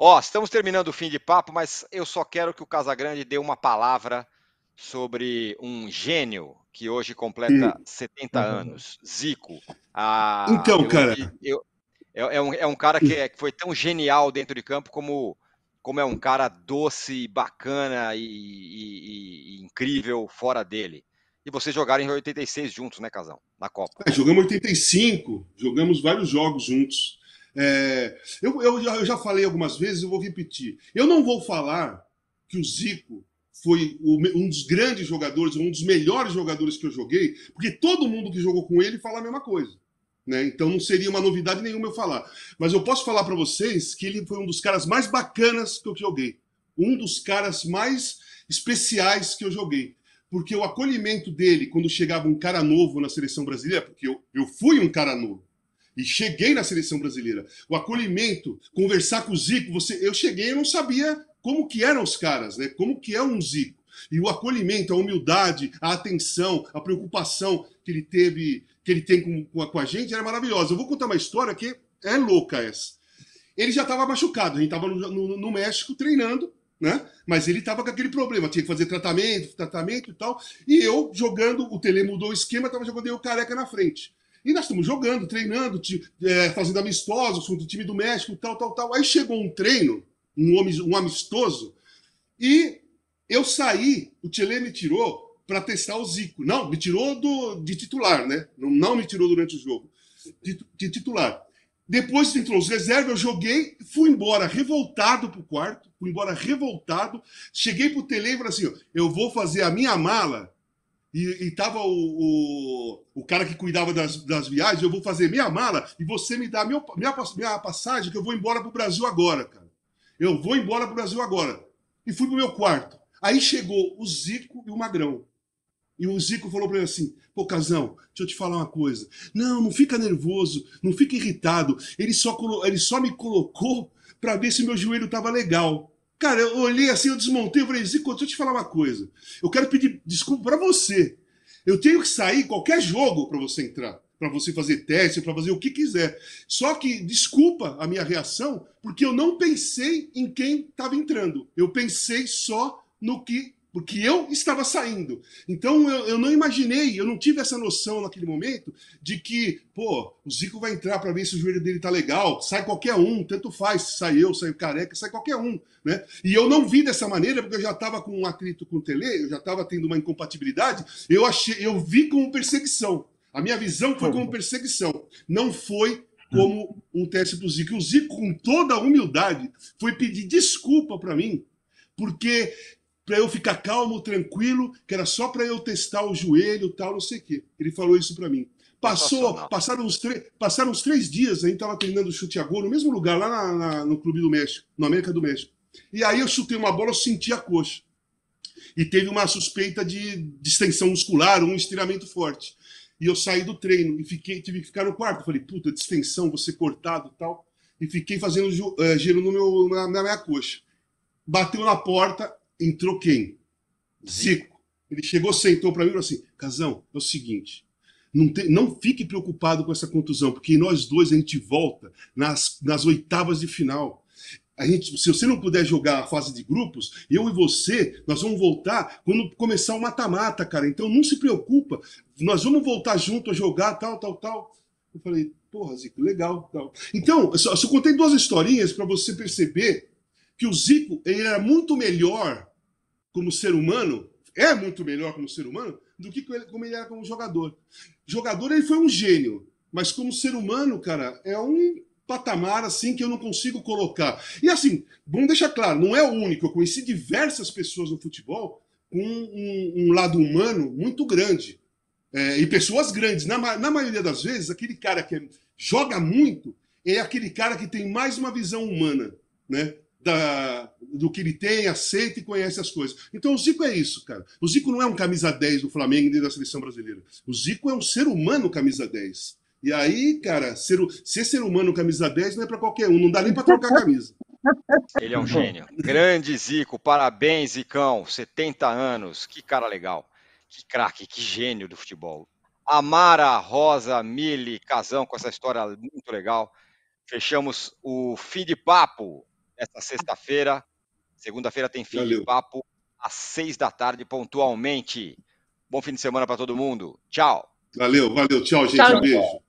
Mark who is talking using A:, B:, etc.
A: Ó, estamos terminando o fim de papo, mas eu só quero que o Casagrande dê uma palavra sobre um gênio que hoje completa e... 70 uhum. anos, Zico. Ah, então, eu, cara. Eu, eu, é, é, um, é um cara que, é, que foi tão genial dentro de campo como, como é um cara doce, bacana e, e, e incrível fora dele. E vocês jogaram em 86 juntos, né, Casão? Na Copa.
B: É, jogamos 85, jogamos vários jogos juntos. É, eu, eu, eu, já falei algumas vezes, eu vou repetir. Eu não vou falar que o Zico foi o, um dos grandes jogadores, um dos melhores jogadores que eu joguei, porque todo mundo que jogou com ele fala a mesma coisa. Né? Então não seria uma novidade nenhuma eu falar. Mas eu posso falar para vocês que ele foi um dos caras mais bacanas que eu joguei. Um dos caras mais especiais que eu joguei porque o acolhimento dele quando chegava um cara novo na seleção brasileira, porque eu, eu fui um cara novo, e cheguei na seleção brasileira. O acolhimento, conversar com o Zico, você, eu cheguei, eu não sabia como que eram os caras, né? Como que é um Zico. E o acolhimento, a humildade, a atenção, a preocupação que ele teve, que ele tem com, com, a, com a gente era maravilhosa. Eu vou contar uma história que é louca essa. Ele já estava machucado, a gente estava no, no, no México treinando, né? Mas ele estava com aquele problema, tinha que fazer tratamento, tratamento e tal. E eu jogando, o Tele mudou o esquema, estava jogando eu careca na frente. E nós estamos jogando, treinando, é, fazendo amistosos com o time do México, tal, tal, tal. Aí chegou um treino, um, um amistoso, e eu saí, o Tchelê me tirou para testar o Zico. Não, me tirou do, de titular, né? Não, não me tirou durante o jogo, de, de titular. Depois entrou os reservas, eu joguei, fui embora revoltado pro quarto, fui embora revoltado. Cheguei pro Tele e falei assim: ó, eu vou fazer a minha mala e, e tava o, o, o, cara que cuidava das, das viagens, eu vou fazer minha mala e você me dá meu, minha, minha passagem que eu vou embora pro Brasil agora, cara. Eu vou embora pro Brasil agora. E fui pro meu quarto. Aí chegou o Zico e o Magrão. E o Zico falou para mim assim: Pô, Casão, deixa eu te falar uma coisa. Não, não fica nervoso, não fica irritado. Ele só, ele só me colocou para ver se meu joelho estava legal. Cara, eu olhei assim, eu desmontei, eu falei, Zico, deixa eu te falar uma coisa. Eu quero pedir desculpa para você. Eu tenho que sair qualquer jogo para você entrar, para você fazer teste, para fazer o que quiser. Só que desculpa a minha reação, porque eu não pensei em quem estava entrando. Eu pensei só no que porque eu estava saindo. Então eu, eu, não imaginei, eu não tive essa noção naquele momento de que, pô, o Zico vai entrar para ver se o joelho dele tá legal, sai qualquer um, tanto faz, sai eu, sai o careca, sai qualquer um, né? E eu não vi dessa maneira, porque eu já estava com um atrito com o Tele, eu já estava tendo uma incompatibilidade, eu achei, eu vi como perseguição. A minha visão foi como perseguição, não foi como um teste do Zico. E o Zico, com toda a humildade, foi pedir desculpa para mim porque para eu ficar calmo, tranquilo, que era só para eu testar o joelho, tal, não sei o quê. Ele falou isso para mim. Passou, passaram uns, passaram uns três dias, a gente tava treinando chute a gol no mesmo lugar, lá na, na, no Clube do México, no América do México. E aí eu chutei uma bola, eu senti a coxa. E teve uma suspeita de distensão muscular, um estiramento forte. E eu saí do treino e fiquei, tive que ficar no quarto. Falei, puta, distensão, você cortado tal. E fiquei fazendo uh, gelo no meu, na, na minha coxa. Bateu na porta, entrou quem? Zico. Ele chegou, sentou para mim e falou assim: Casão, é o seguinte. Não, te, não fique preocupado com essa contusão, porque nós dois a gente volta nas, nas oitavas de final. A gente, se você não puder jogar a fase de grupos, eu e você, nós vamos voltar quando começar o mata-mata, cara. Então não se preocupa, nós vamos voltar junto a jogar, tal, tal, tal. Eu falei, porra, Zico, legal, tal. Então, eu só, eu só contei duas historinhas para você perceber que o Zico ele era muito melhor como ser humano, é muito melhor como ser humano do que como ele era como jogador. Jogador ele foi um gênio, mas como ser humano, cara, é um patamar assim que eu não consigo colocar. E assim, vamos deixar claro, não é o único. Eu conheci diversas pessoas no futebol com um, um lado humano muito grande. É, e pessoas grandes. Na, na maioria das vezes, aquele cara que é, joga muito é aquele cara que tem mais uma visão humana, né? da, do que ele tem, aceita e conhece as coisas. Então o Zico é isso, cara. O Zico não é um camisa 10 do Flamengo nem da seleção brasileira. O Zico é um ser humano camisa 10. E aí, cara, ser, ser, ser humano camisa 10 não é para qualquer um, não dá nem para trocar a camisa.
A: Ele é um gênio. Grande Zico, parabéns, Zicão. 70 anos, que cara legal. Que craque, que gênio do futebol. Amara, Rosa, Mili, Casão, com essa história muito legal. Fechamos o fim de papo. Esta sexta-feira, segunda-feira tem fim de papo às seis da tarde, pontualmente. Bom fim de semana para todo mundo. Tchau. Valeu, valeu. Tchau, gente. Tchau, um beijo.